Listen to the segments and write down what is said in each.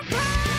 my pain!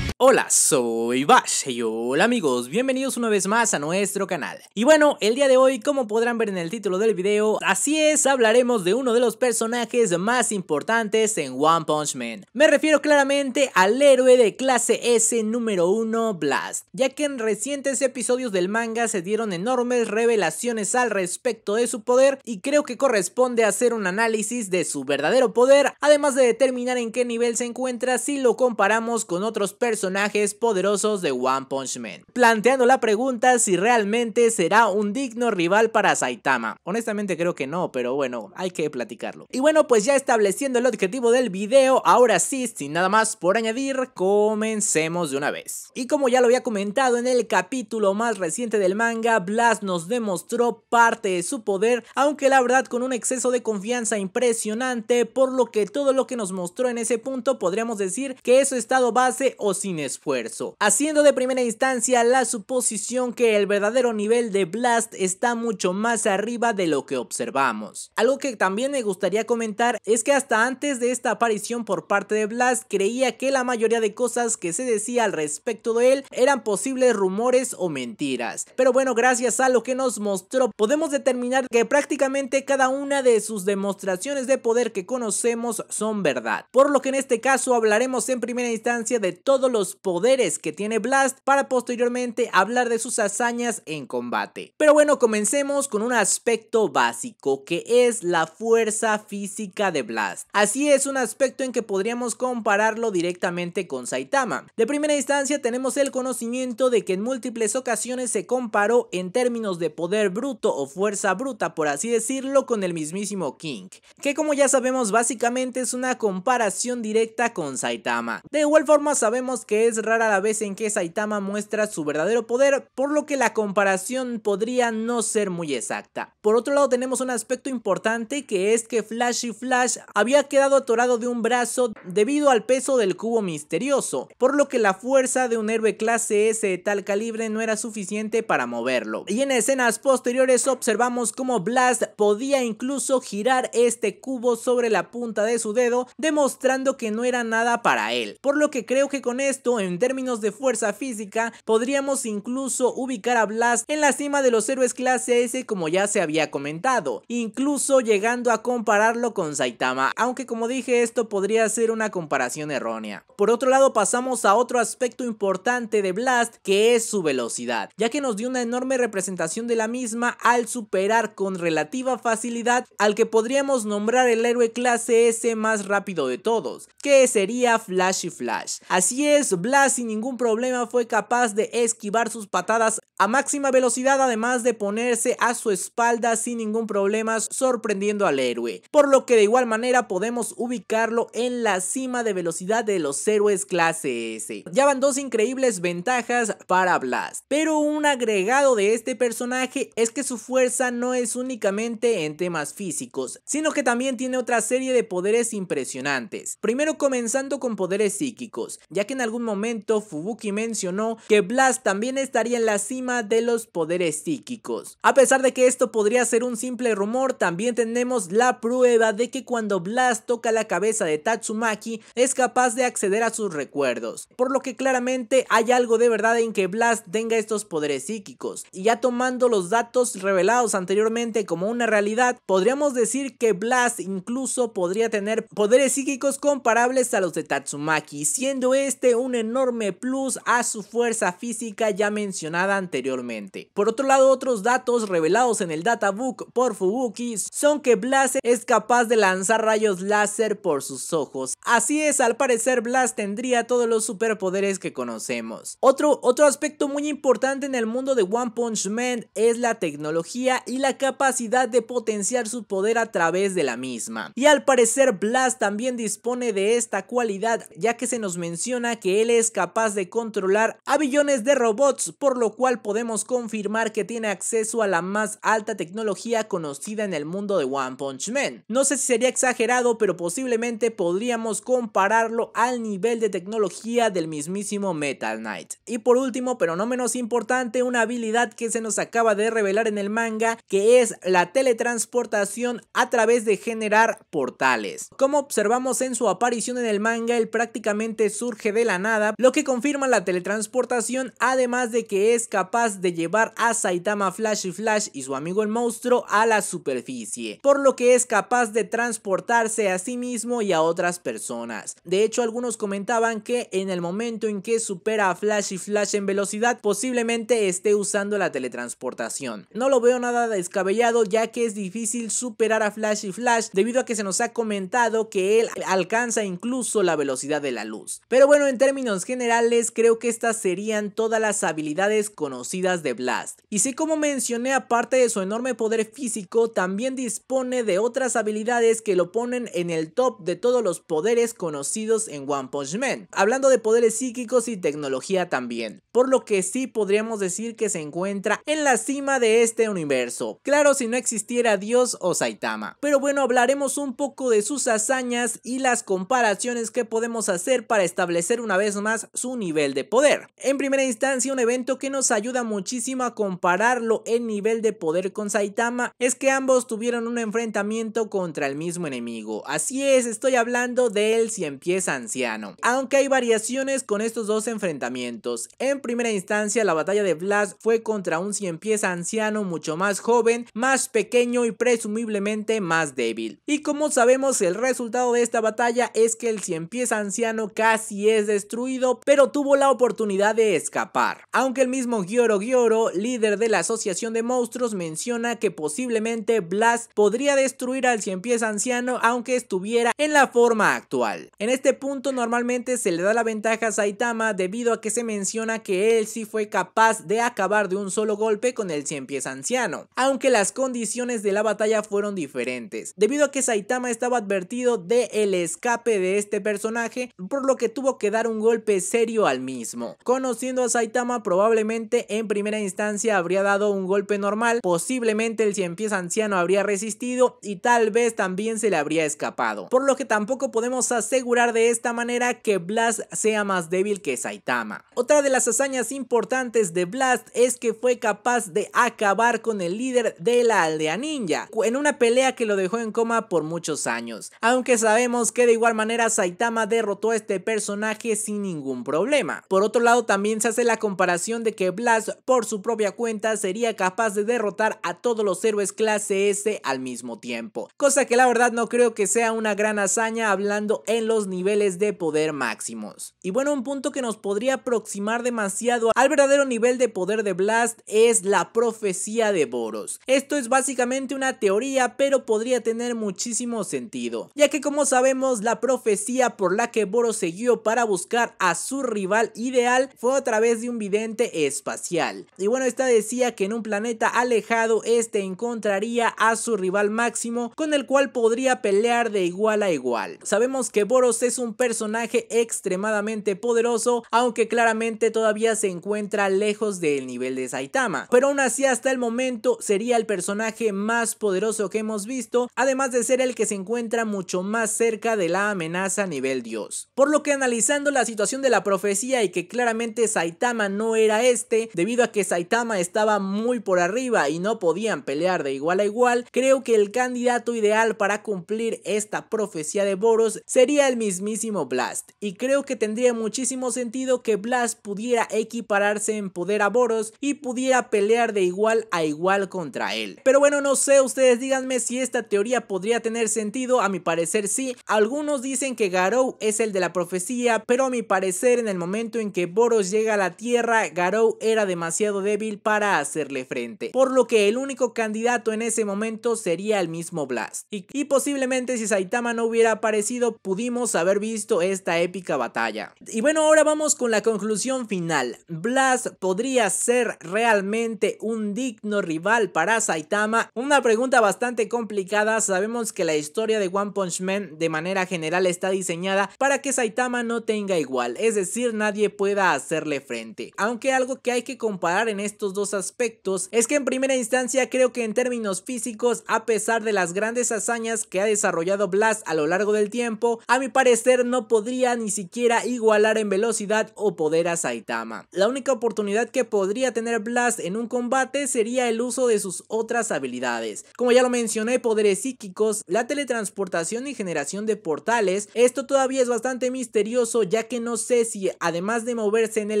Hola, soy Bash y hola amigos, bienvenidos una vez más a nuestro canal. Y bueno, el día de hoy, como podrán ver en el título del video, así es, hablaremos de uno de los personajes más importantes en One Punch Man. Me refiero claramente al héroe de clase S número 1, Blast, ya que en recientes episodios del manga se dieron enormes revelaciones al respecto de su poder y creo que corresponde hacer un análisis de su verdadero poder, además de determinar en qué nivel se encuentra si lo comparamos con otros personajes personajes poderosos de One Punch Man, planteando la pregunta si realmente será un digno rival para Saitama. Honestamente creo que no, pero bueno, hay que platicarlo. Y bueno, pues ya estableciendo el objetivo del video, ahora sí, sin nada más por añadir, comencemos de una vez. Y como ya lo había comentado en el capítulo más reciente del manga, Blast nos demostró parte de su poder, aunque la verdad con un exceso de confianza impresionante, por lo que todo lo que nos mostró en ese punto podríamos decir que es su estado base o sin esfuerzo, haciendo de primera instancia la suposición que el verdadero nivel de Blast está mucho más arriba de lo que observamos. Algo que también me gustaría comentar es que hasta antes de esta aparición por parte de Blast creía que la mayoría de cosas que se decía al respecto de él eran posibles rumores o mentiras, pero bueno gracias a lo que nos mostró podemos determinar que prácticamente cada una de sus demostraciones de poder que conocemos son verdad, por lo que en este caso hablaremos en primera instancia de todos los poderes que tiene Blast para posteriormente hablar de sus hazañas en combate. Pero bueno, comencemos con un aspecto básico que es la fuerza física de Blast. Así es un aspecto en que podríamos compararlo directamente con Saitama. De primera instancia tenemos el conocimiento de que en múltiples ocasiones se comparó en términos de poder bruto o fuerza bruta por así decirlo con el mismísimo King, que como ya sabemos básicamente es una comparación directa con Saitama. De igual forma sabemos que es rara la vez en que Saitama muestra su verdadero poder, por lo que la comparación podría no ser muy exacta. Por otro lado tenemos un aspecto importante que es que Flash y Flash había quedado atorado de un brazo debido al peso del cubo misterioso, por lo que la fuerza de un héroe clase S de tal calibre no era suficiente para moverlo. Y en escenas posteriores observamos cómo Blast podía incluso girar este cubo sobre la punta de su dedo, demostrando que no era nada para él. Por lo que creo que con esto en términos de fuerza física, podríamos incluso ubicar a Blast en la cima de los héroes clase S como ya se había comentado, incluso llegando a compararlo con Saitama, aunque como dije esto podría ser una comparación errónea. Por otro lado pasamos a otro aspecto importante de Blast que es su velocidad, ya que nos dio una enorme representación de la misma al superar con relativa facilidad al que podríamos nombrar el héroe clase S más rápido de todos, que sería Flashy Flash. Así es, Blast sin ningún problema fue capaz de esquivar sus patadas a máxima velocidad, además de ponerse a su espalda sin ningún problema, sorprendiendo al héroe. Por lo que de igual manera podemos ubicarlo en la cima de velocidad de los héroes clase S. Ya van dos increíbles ventajas para Blast. Pero un agregado de este personaje es que su fuerza no es únicamente en temas físicos, sino que también tiene otra serie de poderes impresionantes. Primero comenzando con poderes psíquicos, ya que en algún momento Fubuki mencionó que Blast también estaría en la cima de los poderes psíquicos. A pesar de que esto podría ser un simple rumor, también tenemos la prueba de que cuando Blast toca la cabeza de Tatsumaki es capaz de acceder a sus recuerdos, por lo que claramente hay algo de verdad en que Blast tenga estos poderes psíquicos. Y ya tomando los datos revelados anteriormente como una realidad, podríamos decir que Blast incluso podría tener poderes psíquicos comparables a los de Tatsumaki, siendo este un enorme plus a su fuerza física ya mencionada anteriormente. Por otro lado, otros datos revelados en el databook por Fubuki son que Blast es capaz de lanzar rayos láser por sus ojos. Así es, al parecer Blast tendría todos los superpoderes que conocemos. Otro, otro aspecto muy importante en el mundo de One Punch Man es la tecnología y la capacidad de potenciar su poder a través de la misma. Y al parecer Blast también dispone de esta cualidad ya que se nos menciona que él es capaz de controlar a billones de robots, por lo cual podemos confirmar que tiene acceso a la más alta tecnología conocida en el mundo de One Punch Man. No sé si sería exagerado, pero posiblemente podríamos compararlo al nivel de tecnología del mismísimo Metal Knight. Y por último, pero no menos importante, una habilidad que se nos acaba de revelar en el manga, que es la teletransportación a través de generar portales. Como observamos en su aparición en el manga, él prácticamente surge de la lo que confirma la teletransportación, además de que es capaz de llevar a Saitama Flash y Flash y su amigo el monstruo a la superficie, por lo que es capaz de transportarse a sí mismo y a otras personas. De hecho, algunos comentaban que en el momento en que supera a Flash y Flash en velocidad, posiblemente esté usando la teletransportación. No lo veo nada descabellado ya que es difícil superar a Flash y Flash debido a que se nos ha comentado que él alcanza incluso la velocidad de la luz. Pero bueno, en términos términos generales creo que estas serían todas las habilidades conocidas de Blast. Y si como mencioné aparte de su enorme poder físico también dispone de otras habilidades que lo ponen en el top de todos los poderes conocidos en One Punch Man. Hablando de poderes psíquicos y tecnología también. Por lo que sí podríamos decir que se encuentra en la cima de este universo. Claro si no existiera Dios o Saitama. Pero bueno hablaremos un poco de sus hazañas y las comparaciones que podemos hacer para establecer una vez más su nivel de poder. En primera instancia, un evento que nos ayuda muchísimo a compararlo en nivel de poder con Saitama es que ambos tuvieron un enfrentamiento contra el mismo enemigo. Así es, estoy hablando del Cien Pies Anciano. Aunque hay variaciones con estos dos enfrentamientos. En primera instancia, la batalla de Blast fue contra un Cien Pies Anciano mucho más joven, más pequeño y presumiblemente más débil. Y como sabemos, el resultado de esta batalla es que el Cien Pies Anciano casi es destruido pero tuvo la oportunidad de escapar. Aunque el mismo Gioro Gioro, líder de la Asociación de Monstruos, menciona que posiblemente Blast podría destruir al 100 Pies Anciano aunque estuviera en la forma actual. En este punto normalmente se le da la ventaja a Saitama debido a que se menciona que él sí fue capaz de acabar de un solo golpe con el 100 Pies Anciano, aunque las condiciones de la batalla fueron diferentes, debido a que Saitama estaba advertido de el escape de este personaje, por lo que tuvo que dar un golpe serio al mismo. Conociendo a Saitama probablemente en primera instancia habría dado un golpe normal, posiblemente el cien pies anciano habría resistido y tal vez también se le habría escapado. Por lo que tampoco podemos asegurar de esta manera que Blast sea más débil que Saitama. Otra de las hazañas importantes de Blast es que fue capaz de acabar con el líder de la aldea ninja en una pelea que lo dejó en coma por muchos años. Aunque sabemos que de igual manera Saitama derrotó a este personaje sin ningún problema. Por otro lado, también se hace la comparación de que Blast por su propia cuenta sería capaz de derrotar a todos los héroes clase S al mismo tiempo, cosa que la verdad no creo que sea una gran hazaña hablando en los niveles de poder máximos. Y bueno, un punto que nos podría aproximar demasiado al verdadero nivel de poder de Blast es la profecía de Boros. Esto es básicamente una teoría, pero podría tener muchísimo sentido, ya que como sabemos la profecía por la que Boros siguió para buscar a su rival ideal fue a través de un vidente espacial. Y bueno, esta decía que en un planeta alejado este encontraría a su rival máximo con el cual podría pelear de igual a igual. Sabemos que Boros es un personaje extremadamente poderoso, aunque claramente todavía se encuentra lejos del nivel de Saitama. Pero aún así hasta el momento sería el personaje más poderoso que hemos visto, además de ser el que se encuentra mucho más cerca de la amenaza a nivel dios. Por lo que analizando la situación de la profecía y que claramente Saitama no era este, debido a que Saitama estaba muy por arriba y no podían pelear de igual a igual, creo que el candidato ideal para cumplir esta profecía de Boros sería el mismísimo Blast, y creo que tendría muchísimo sentido que Blast pudiera equipararse en poder a Boros y pudiera pelear de igual a igual contra él. Pero bueno, no sé, ustedes díganme si esta teoría podría tener sentido, a mi parecer sí, algunos dicen que Garou es el de la profecía, pero a y parecer, en el momento en que Boros llega a la Tierra, Garou era demasiado débil para hacerle frente, por lo que el único candidato en ese momento sería el mismo Blast. Y, posiblemente si Saitama no hubiera aparecido, pudimos haber visto esta épica batalla. Y bueno, ahora vamos con la conclusión final. Blast podría ser realmente un digno rival para Saitama. Una pregunta bastante complicada, sabemos que la historia de One Punch Man de manera general está diseñada para que Saitama no tenga igual, es decir, nadie pueda hacerle frente. Aunque algo que hay que comparar en estos dos aspectos es que en primera instancia creo que en términos físicos, a pesar de las grandes hazañas que ha desarrollado Blast a lo largo del tiempo, a mi parecer no podría ni siquiera igualar en velocidad o poder a Saitama. La única oportunidad que podría tener Blast en un combate sería el uso de sus otras habilidades. Como ya lo mencioné, poderes psíquicos, la teletransportación y generación de portales, esto todavía es bastante misterioso ya que no sé si además de moverse en el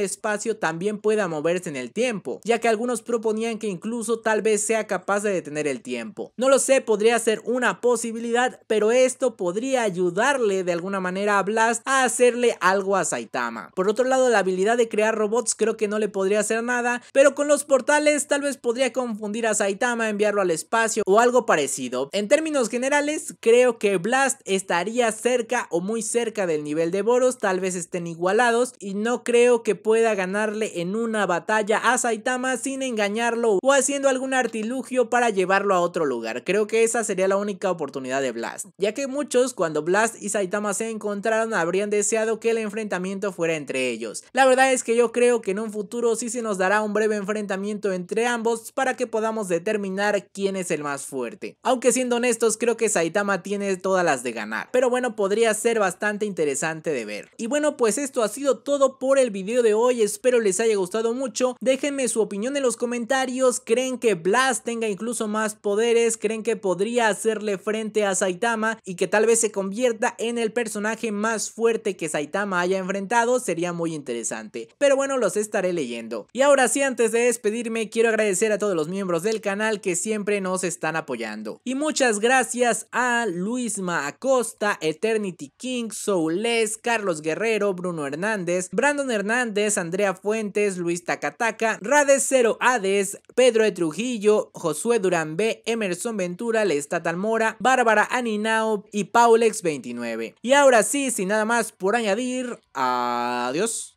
espacio también pueda moverse en el tiempo, ya que algunos proponían que incluso tal vez sea capaz de detener el tiempo. No lo sé, podría ser una posibilidad, pero esto podría ayudarle de alguna manera a Blast a hacerle algo a Saitama. Por otro lado, la habilidad de crear robots creo que no le podría hacer nada, pero con los portales tal vez podría confundir a Saitama, enviarlo al espacio o algo parecido. En términos generales, creo que Blast estaría cerca o muy cerca del nivel de Boros, tal vez estén igualados y no creo que pueda ganarle en una batalla a Saitama sin engañarlo o haciendo algún artilugio para llevarlo a otro lugar. Creo que esa sería la única oportunidad de Blast, ya que muchos cuando Blast y Saitama se encontraron habrían deseado que el enfrentamiento fuera entre ellos. La verdad es que yo creo que en un futuro sí se nos dará un breve enfrentamiento entre ambos para que podamos determinar quién es el más fuerte. Aunque siendo honestos creo que Saitama tiene todas las de ganar, pero bueno podría ser bastante interesante de ver. Y bueno pues esto ha sido todo por el video de hoy, espero les haya gustado mucho, déjenme su opinión en los comentarios, ¿creen que Blast tenga incluso más poderes? ¿Creen que podría hacerle frente a Saitama y que tal vez se convierta en el personaje más fuerte que Saitama haya enfrentado? Sería muy interesante, pero bueno los estaré leyendo. Y ahora sí antes de despedirme quiero agradecer a todos los miembros del canal que siempre nos están apoyando. Y muchas gracias a Luis Acosta, Eternity King, Soules, Carlos Guerrero, Bruno Hernández, Brandon Hernández, Andrea Fuentes, Luis Tacataca, Rades Cero Hades, Pedro de Trujillo, Josué Durán B, Emerson Ventura, Lestat Almora, Bárbara Aninao y Paulex29. Y ahora sí, sin nada más por añadir, adiós.